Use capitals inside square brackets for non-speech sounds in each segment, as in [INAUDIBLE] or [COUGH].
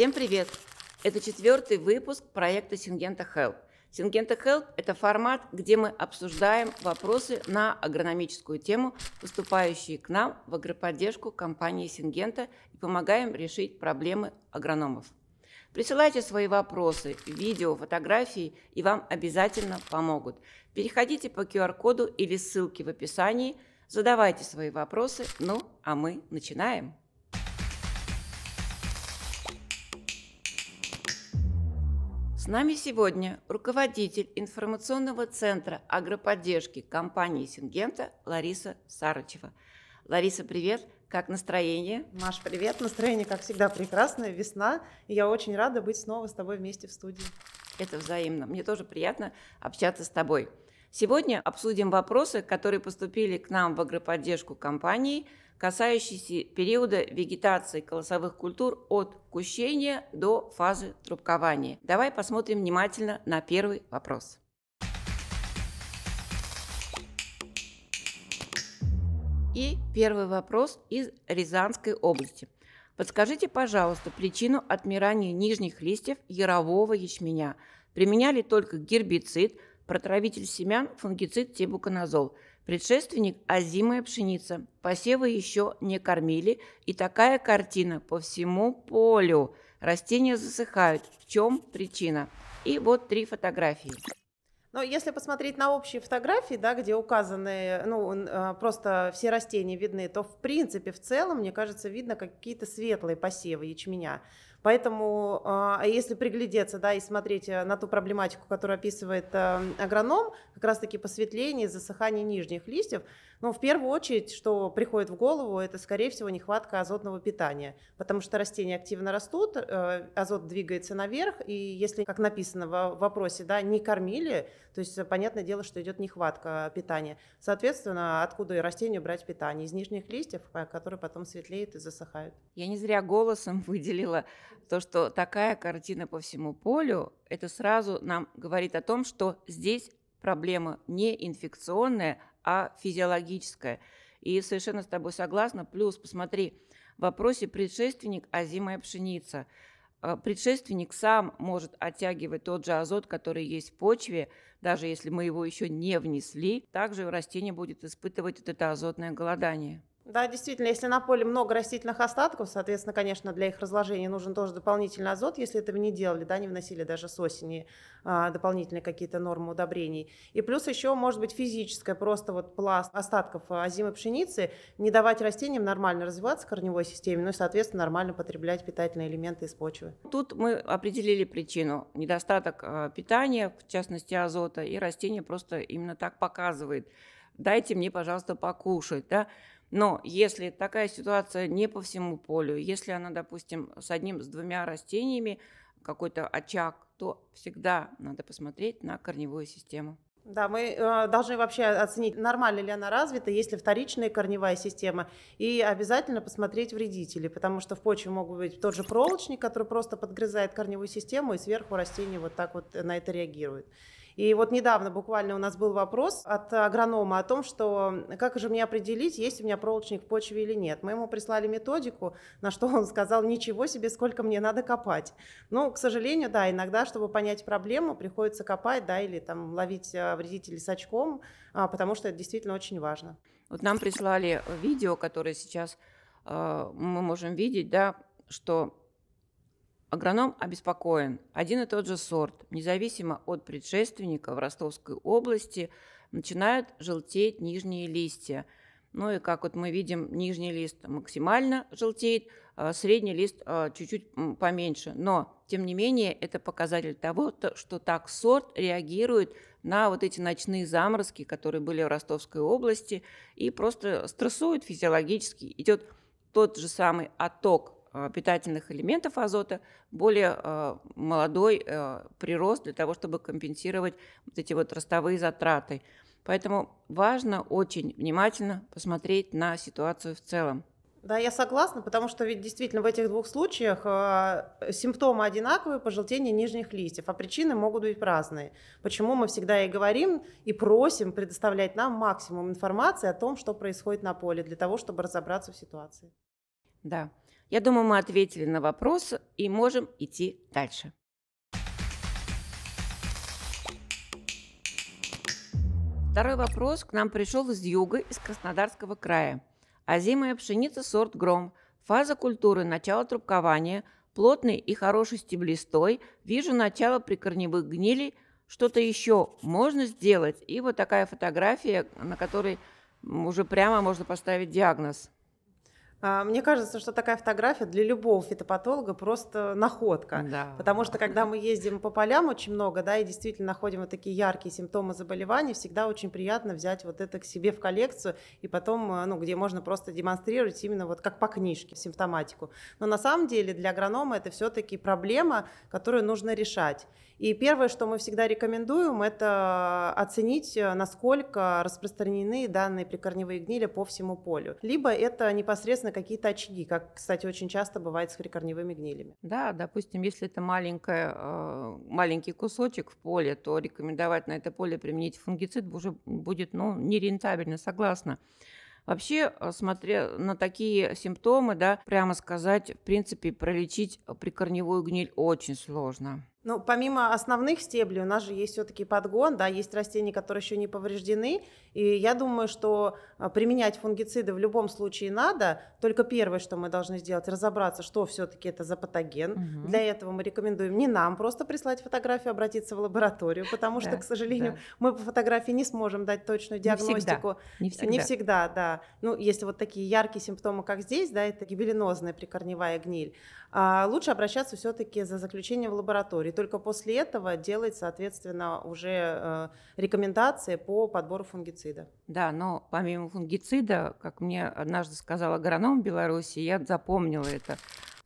Всем привет! Это четвертый выпуск проекта Сингента Help. Сингента Help – это формат, где мы обсуждаем вопросы на агрономическую тему, поступающие к нам в агроподдержку компании Сингента и помогаем решить проблемы агрономов. Присылайте свои вопросы, видео, фотографии, и вам обязательно помогут. Переходите по QR-коду или ссылке в описании, задавайте свои вопросы. Ну, а мы начинаем. нами сегодня руководитель информационного центра агроподдержки компании «Сингента» Лариса Сарычева. Лариса, привет! Как настроение? Маш, привет! Настроение, как всегда, прекрасное. Весна. И я очень рада быть снова с тобой вместе в студии. Это взаимно. Мне тоже приятно общаться с тобой. Сегодня обсудим вопросы, которые поступили к нам в агроподдержку компании, касающиеся периода вегетации колосовых культур от кущения до фазы трубкования. Давай посмотрим внимательно на первый вопрос. И первый вопрос из Рязанской области. Подскажите, пожалуйста, причину отмирания нижних листьев ярового ячменя. Применяли только гербицид – протравитель семян – фунгицид тибуканазол, предшественник – озимая пшеница. Посевы еще не кормили, и такая картина по всему полю. Растения засыхают. В чем причина? И вот три фотографии. Но если посмотреть на общие фотографии, да, где указаны, ну, а, просто все растения видны, то в принципе, в целом, мне кажется, видно какие-то светлые посевы ячменя. Поэтому, а, а если приглядеться, да, и смотреть э, на ту проблематику, которую описывает э, агроном, как раз-таки посветление, засыхание нижних листьев, но в первую очередь, что приходит в голову, это, скорее всего, нехватка азотного питания, потому что растения активно растут, э, азот двигается наверх, и если, как написано в вопросе, да, не кормили, то есть э, понятное дело, что идет нехватка питания. Соответственно, откуда и растению брать питание? Из нижних листьев, э, которые потом светлеют и засыхают. Я не зря голосом [LAUGHS] выделила то, что такая картина по всему полю, это сразу нам говорит о том, что здесь проблема не инфекционная, а физиологическое. И совершенно с тобой согласна. Плюс, посмотри, в вопросе предшественник озимая пшеница. А, предшественник сам может оттягивать тот же азот, который есть в почве, даже если мы его еще не внесли. Также растение будет испытывать это азотное голодание. Да, действительно, если на поле много растительных остатков, соответственно, конечно, для их разложения нужен тоже дополнительный азот, если этого не делали, да, не вносили даже с осени а, дополнительные какие-то нормы удобрений. И плюс еще может быть физическое, просто вот пласт остатков а, озимой пшеницы, не давать растениям нормально развиваться в корневой системе, ну и, соответственно, нормально потреблять питательные элементы из почвы. Тут мы определили причину. Недостаток а, питания, в частности азота, и растение просто именно так показывает. Дайте мне, пожалуйста, покушать, да, но если такая ситуация не по всему полю, если она, допустим, с одним, с двумя растениями, какой-то очаг, то всегда надо посмотреть на корневую систему. Да, мы э, должны вообще оценить, нормально ли она развита, есть ли вторичная корневая система, и обязательно посмотреть вредители, потому что в почве могут быть тот же проволочник, который просто подгрызает корневую систему, и сверху растение вот так вот на это реагирует. И вот недавно буквально у нас был вопрос от агронома о том, что как же мне определить, есть у меня проволочник в почве или нет. Мы ему прислали методику, на что он сказал, ничего себе, сколько мне надо копать. Ну, к сожалению, да, иногда, чтобы понять проблему, приходится копать, да, или там ловить э, вредителей с очком, а, потому что это действительно очень важно. Вот нам прислали э, видео, которое сейчас э, мы можем видеть, да, что Агроном обеспокоен. Один и тот же сорт, независимо от предшественника в Ростовской области, начинают желтеть нижние листья. Ну и как вот мы видим, нижний лист максимально желтеет, а средний лист а, чуть-чуть поменьше. Но, тем не менее, это показатель того, что так сорт реагирует на вот эти ночные заморозки, которые были в Ростовской области, и просто стрессует физиологически. Идет тот же самый отток а, питательных элементов азота, более а, молодой а, прирост для того, чтобы компенсировать вот эти вот ростовые затраты. Поэтому важно очень внимательно посмотреть на ситуацию в целом. Да, я согласна, потому что ведь действительно в этих двух случаях э, симптомы одинаковые, пожелтение нижних листьев, а причины могут быть разные. Почему мы всегда и говорим и просим предоставлять нам максимум информации о том, что происходит на поле, для того, чтобы разобраться в ситуации. Да. Я думаю, мы ответили на вопрос и можем идти дальше. Второй вопрос к нам пришел из юга, из Краснодарского края. Озимая пшеница сорт гром. Фаза культуры – начало трубкования, плотный и хороший стеблистой. Вижу начало прикорневых гнилей. Что-то еще можно сделать? И вот такая фотография, на которой уже прямо можно поставить диагноз. А, мне кажется, что такая фотография для любого фитопатолога просто находка. Да. Потому что когда мы ездим по полям очень много, да, и действительно находим вот такие яркие симптомы заболеваний, всегда очень приятно взять вот это к себе в коллекцию и потом, э, ну, где можно просто демонстрировать именно вот как по книжке симптоматику. Но на самом деле для агронома это все-таки проблема, которую нужно решать. И первое, что мы всегда рекомендуем, это оценить, э, насколько распространены данные прикорневые гнили по всему полю. Либо это непосредственно какие-то очаги, как, кстати, очень часто бывает с прикорневыми гнилями. Да, допустим, если это маленькая, э, маленький кусочек в поле, то рекомендовать на это поле применить фунгицид уже будет ну, нерентабельно, согласна. Вообще, э, смотря на такие симптомы, да, прямо сказать, в принципе, пролечить прикорневую гниль очень сложно. Ну, помимо основных стеблей, у нас же есть все-таки подгон, да, есть растения, которые еще не повреждены, и я думаю, что а, применять фунгициды в любом случае надо, только первое, что мы должны сделать, разобраться, что все-таки это за патоген. Угу. Для этого мы рекомендуем не нам просто прислать фотографию, а обратиться в лабораторию, потому что, к сожалению, мы по фотографии не сможем дать точную диагностику. Не всегда. Не всегда, да. Ну, если вот такие яркие симптомы, как здесь, да, это гибелинозная прикорневая гниль. А, лучше обращаться все-таки за заключением в лаборатории. Только после этого делать, соответственно, уже э, рекомендации по подбору фунгицида. Да, но помимо фунгицида, как мне однажды сказал агроном Беларуси, я запомнила это,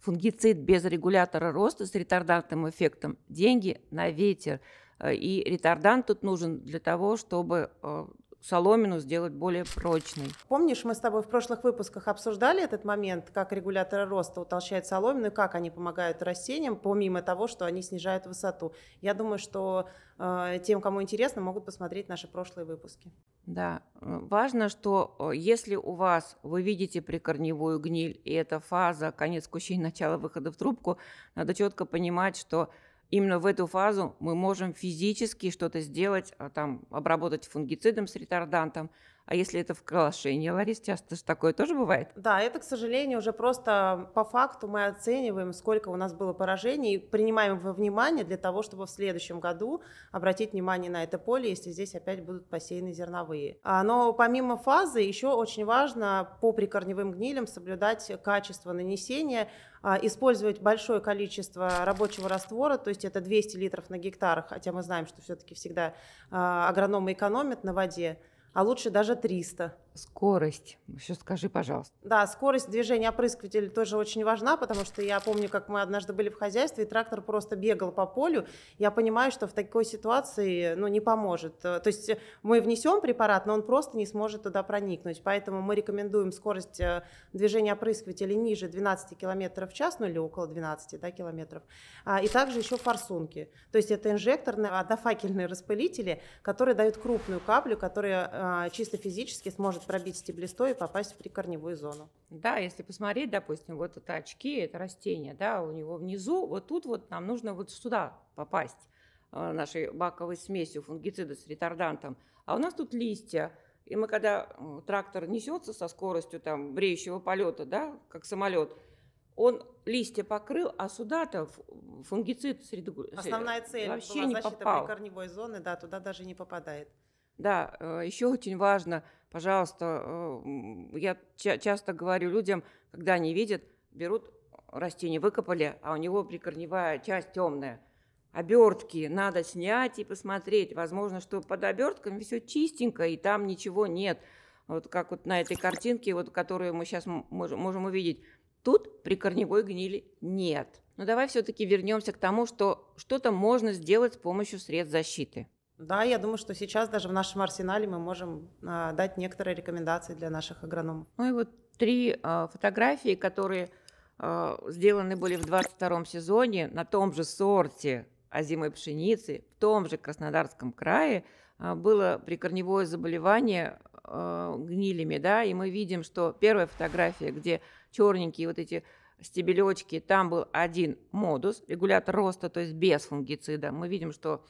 фунгицид без регулятора роста с ретардантным эффектом – деньги на ветер. Э, и ретардант тут нужен для того, чтобы э, соломину сделать более прочной. Помнишь, мы с тобой в прошлых выпусках обсуждали этот момент, как регуляторы роста утолщают соломину как они помогают растениям, помимо того, что они снижают высоту. Я думаю, что э, тем, кому интересно, могут посмотреть наши прошлые выпуски. Да, важно, что э, если у вас вы видите прикорневую гниль, и это фаза, конец кущей, начало выхода в трубку, надо четко понимать, что именно в эту фазу мы можем физически что-то сделать, а, там, обработать фунгицидом с ретардантом, а если это в калашении, Ларис, а часто же такое тоже бывает? Да, это, к сожалению, уже просто по факту мы оцениваем, сколько у нас было поражений, и принимаем во внимание для того, чтобы в следующем году обратить внимание на это поле, если здесь опять будут посеяны зерновые. А, но помимо фазы, еще очень важно по прикорневым гнилям соблюдать качество нанесения, а, использовать большое количество рабочего раствора, то есть это 200 литров на гектар, хотя мы знаем, что все-таки всегда агрономы экономят на воде, а лучше даже 300. Скорость. Еще скажи, пожалуйста. Да, скорость движения опрыскивателя тоже очень важна, потому что я помню, как мы однажды были в хозяйстве, и трактор просто бегал по полю. Я понимаю, что в такой ситуации ну, не поможет. Э, то есть мы внесем препарат, но он просто не сможет туда проникнуть. Поэтому мы рекомендуем скорость э, движения опрыскивателя ниже 12 км в час, ну или около 12 да, км. А, и также еще форсунки. То есть это инжекторные однофакельные распылители, которые дают крупную каплю, которая э, чисто физически сможет пробить стеблестой и попасть в прикорневую зону. Да, если посмотреть, допустим, вот это очки, это растение, да, у него внизу, вот тут вот нам нужно вот сюда попасть э, нашей баковой смесью фунгицида с ретардантом. А у нас тут листья, и мы когда трактор несется со скоростью там бреющего полета, да, как самолет, он листья покрыл, а сюда-то фунгицид среду... Основная цель вообще была не попал. прикорневой зоны, да, туда даже не попадает. Да, э, еще очень важно Пожалуйста, э, я ча- часто говорю людям, когда они видят, берут растение, выкопали, а у него прикорневая часть темная. Обертки надо снять и посмотреть. Возможно, что под обертками все чистенько, и там ничего нет. Вот как вот на этой картинке, вот, которую мы сейчас можем, увидеть. Тут при корневой гнили нет. Но давай все-таки вернемся к тому, что что-то можно сделать с помощью средств защиты. Да, я думаю, что сейчас даже в нашем арсенале мы можем а, дать некоторые рекомендации для наших агрономов. Ну и вот три а, фотографии, которые а, сделаны были в 22 сезоне на том же сорте озимой пшеницы, в том же Краснодарском крае, а, было прикорневое заболевание а, гнилями, да, и мы видим, что первая фотография, где черненькие вот эти стебелечки, там был один модус, регулятор роста, то есть без фунгицида. Мы видим, что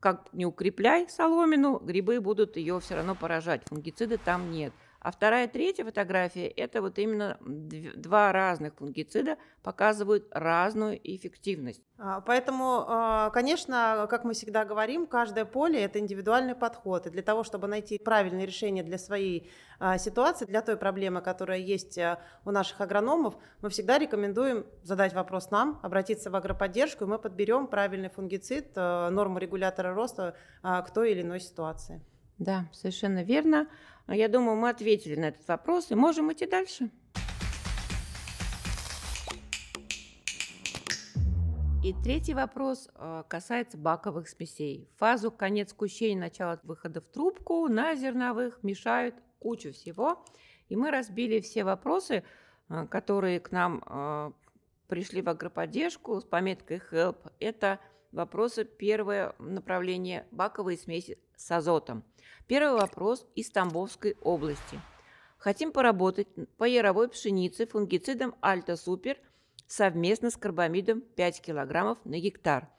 как не укрепляй соломину, грибы будут ее все равно поражать. Фунгициды там нет. А вторая, третья фотография – это вот именно два разных фунгицида показывают разную эффективность. А, поэтому, а, конечно, как мы всегда говорим, каждое поле – это индивидуальный подход. И для того, чтобы найти правильное решение для своей а, ситуации, для той проблемы, которая есть у наших агрономов, мы всегда рекомендуем задать вопрос нам, обратиться в агроподдержку, и мы подберем правильный фунгицид, норму регулятора роста к той или иной ситуации. Да, совершенно верно. А я думаю, мы ответили на этот вопрос и можем идти дальше. И третий вопрос э, касается баковых смесей. Фазу конец кущения, начало выхода в трубку на зерновых мешают кучу всего. И мы разбили все вопросы, э, которые к нам э, пришли в агроподдержку с пометкой «Help». Это Вопросы первое направление баковые смеси с азотом. Первый вопрос из Тамбовской области. Хотим поработать по яровой пшенице фунгицидом Альта-Супер совместно с карбамидом 5 кг на гектар.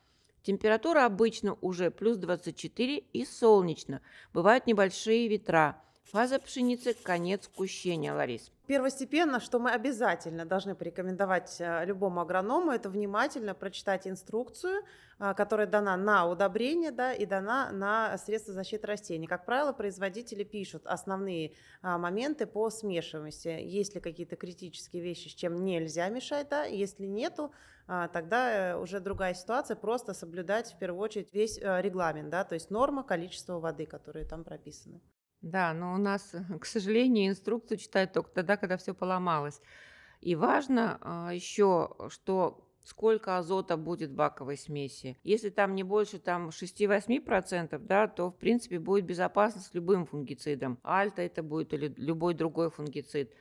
Температура обычно уже плюс 24 и солнечно. Бывают небольшие ветра. Фаза пшеницы – конец кущения, Ларис. Первостепенно, что мы обязательно должны порекомендовать э, любому агроному, это внимательно прочитать инструкцию, э, которая дана на удобрение да, и дана на средства защиты растений. Как правило, производители пишут основные э, моменты по смешиваемости. Есть ли какие-то критические вещи, с чем нельзя мешать, да? если нету, тогда уже другая ситуация, просто соблюдать в первую очередь весь регламент, да, то есть норма, количество воды, которые там прописаны. Да, но у нас, [LAUGHS] к сожалению, инструкцию читают только тогда, когда все поломалось. И важно а, еще, что сколько азота будет в баковой смеси. Если там не больше там, 6-8%, да, то в принципе будет безопасно с любым фунгицидом. Альта это будет или любой другой фунгицид.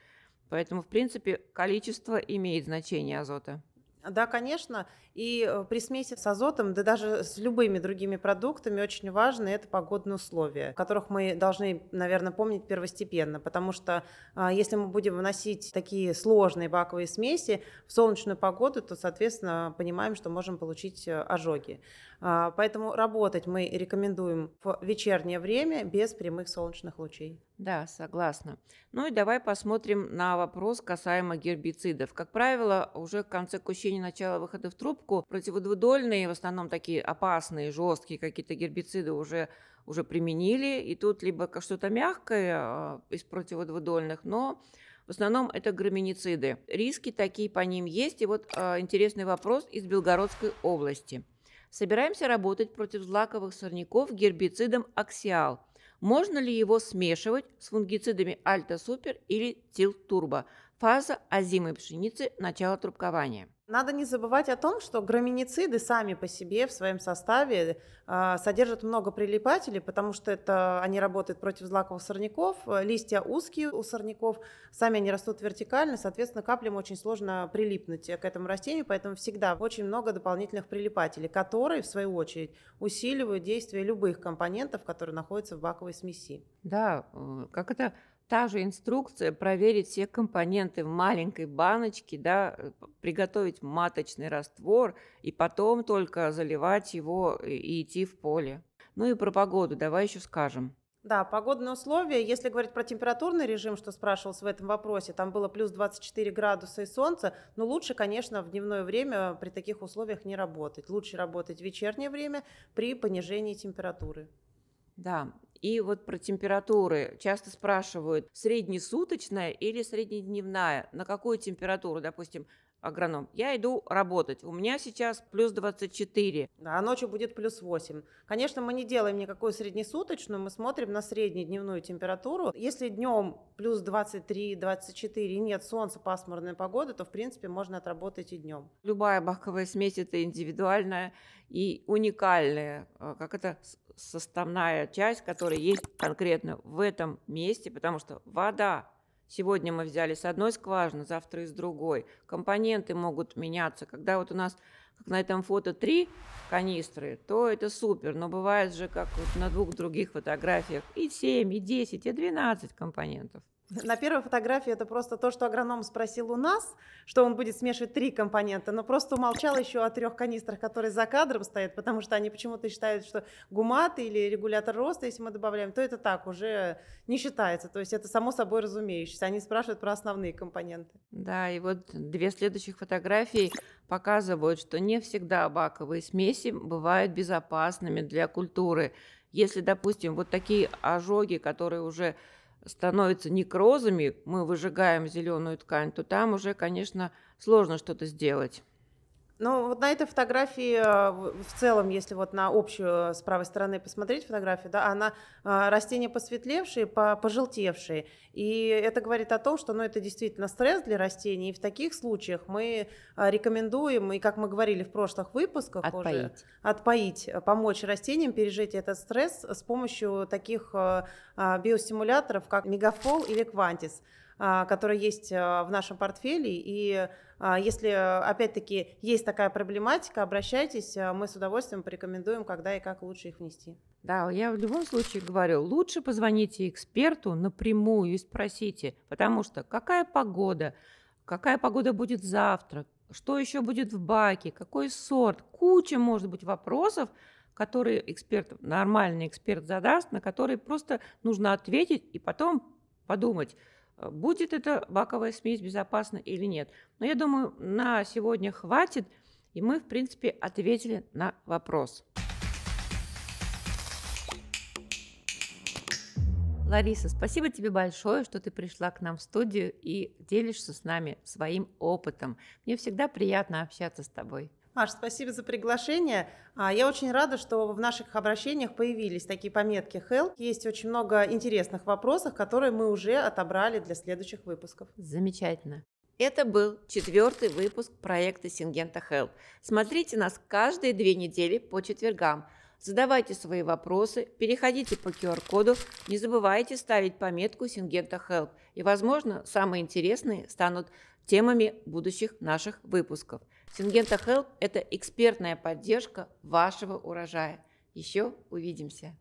Поэтому, в принципе, количество имеет значение азота. Да, конечно. И э, при смеси с азотом, да даже с любыми другими продуктами очень важно это погодные условия, которых мы должны, наверное, помнить первостепенно, потому что а, если мы будем вносить такие сложные баковые смеси в солнечную погоду, то, соответственно, понимаем, что можем получить э, ожоги. А, поэтому работать мы рекомендуем в вечернее время без прямых солнечных лучей. Да, согласна. Ну и давай посмотрим на вопрос касаемо гербицидов. Как правило, уже к конце кущения начала выхода в трубку противодвудольные, в основном такие опасные, жесткие какие-то гербициды уже уже применили, и тут либо что-то мягкое а, из противодвудольных, но в основном это громинициды. Риски такие по ним есть. И вот э, интересный вопрос из Белгородской области. Собираемся работать против злаковых сорняков гербицидом «Аксиал». Можно ли его смешивать с фунгицидами «Альта Супер» или «Тил Турбо»? фаза озимой пшеницы – начало трубкования. Надо не забывать о том, что граминициды сами по себе в своем составе э, содержат много прилипателей, потому что это они работают против злаковых сорняков, листья узкие у сорняков, сами они растут вертикально, соответственно, каплям очень сложно прилипнуть к этому растению, поэтому всегда очень много дополнительных прилипателей, которые, в свою очередь, усиливают действие любых компонентов, которые находятся в баковой смеси. Да, э, как это та же инструкция проверить все компоненты в маленькой баночке, да, э, приготовить маточный раствор и потом только заливать его и идти в поле. Ну и про погоду давай еще скажем. Да, погодные условия, если говорить про температурный режим, что спрашивалось в этом вопросе, там было плюс 24 градуса и солнце, но лучше, конечно, в дневное время при таких условиях не работать. Лучше работать в вечернее время при понижении температуры. Да, и вот про температуры. Часто спрашивают, среднесуточная или среднедневная? На какую температуру, допустим, агроном. Я иду работать. У меня сейчас плюс 24. А ночью будет плюс 8. Конечно, мы не делаем никакую среднесуточную, мы смотрим на среднедневную температуру. Если днем плюс 23-24 нет солнца, пасмурная погода, то, в принципе, можно отработать и днем. Любая бахковая смесь – это индивидуальная и уникальная. А, как это составная часть, которая есть конкретно в этом месте, потому что вода Сегодня мы взяли с одной скважины, завтра из другой. Компоненты могут меняться. Когда вот у нас, как на этом фото, три канистры, то это супер. Но бывает же, как вот на двух других фотографиях, и семь, и десять, и двенадцать компонентов. На первой фотографии это просто то, что агроном спросил у нас, что он будет смешивать три компонента, но просто умолчал еще о трех канистрах, которые за кадром стоят, потому что они почему-то считают, что гумат или регулятор роста, если мы добавляем, то это так уже не считается. То есть это само собой разумеющееся. Они спрашивают про основные компоненты. Да, и вот две следующих фотографии показывают, что не всегда баковые смеси бывают безопасными для культуры. Если, допустим, вот такие ожоги, которые уже становятся некрозами, мы выжигаем зеленую ткань, то там уже, конечно, сложно что-то сделать. Ну, вот на этой фотографии э, в целом, если вот на общую с правой стороны посмотреть фотографию, да, она э, растения посветлевшие, пожелтевшее, И это говорит о том, что ну, это действительно стресс для растений. И в таких случаях мы э, рекомендуем, и как мы говорили в прошлых выпусках, отпоить, уже, отпоить помочь растениям пережить этот стресс с помощью таких биостимуляторов, как мегафол или квантис. А, которые есть а, в нашем портфеле. И а, если, опять-таки, есть такая проблематика, обращайтесь, мы с удовольствием порекомендуем, когда и как лучше их внести. Да, я в любом случае говорю, лучше позвоните эксперту напрямую и спросите, потому что какая погода, какая погода будет завтра, что еще будет в баке, какой сорт, куча может быть вопросов, которые эксперт, нормальный эксперт задаст, на которые просто нужно ответить и потом подумать, Э, будет эта баковая смесь безопасна или нет. Но я думаю, на сегодня хватит, и мы, в принципе, ответили на вопрос. Лариса, спасибо тебе большое, что ты пришла к нам в студию и делишься с нами своим опытом. Мне всегда приятно общаться с тобой. Маш, спасибо за приглашение. А, я очень рада, что в наших обращениях появились такие пометки Help. Есть очень много интересных вопросов, которые мы уже отобрали для следующих выпусков. Замечательно. Это был четвертый выпуск проекта Сингента Help. Смотрите нас каждые две недели по четвергам. Задавайте свои вопросы, переходите по QR-коду, не забывайте ставить пометку Сингента Help. И, возможно, самые интересные станут темами будущих наших выпусков – Сингента Хелп – это экспертная поддержка вашего урожая. Еще увидимся!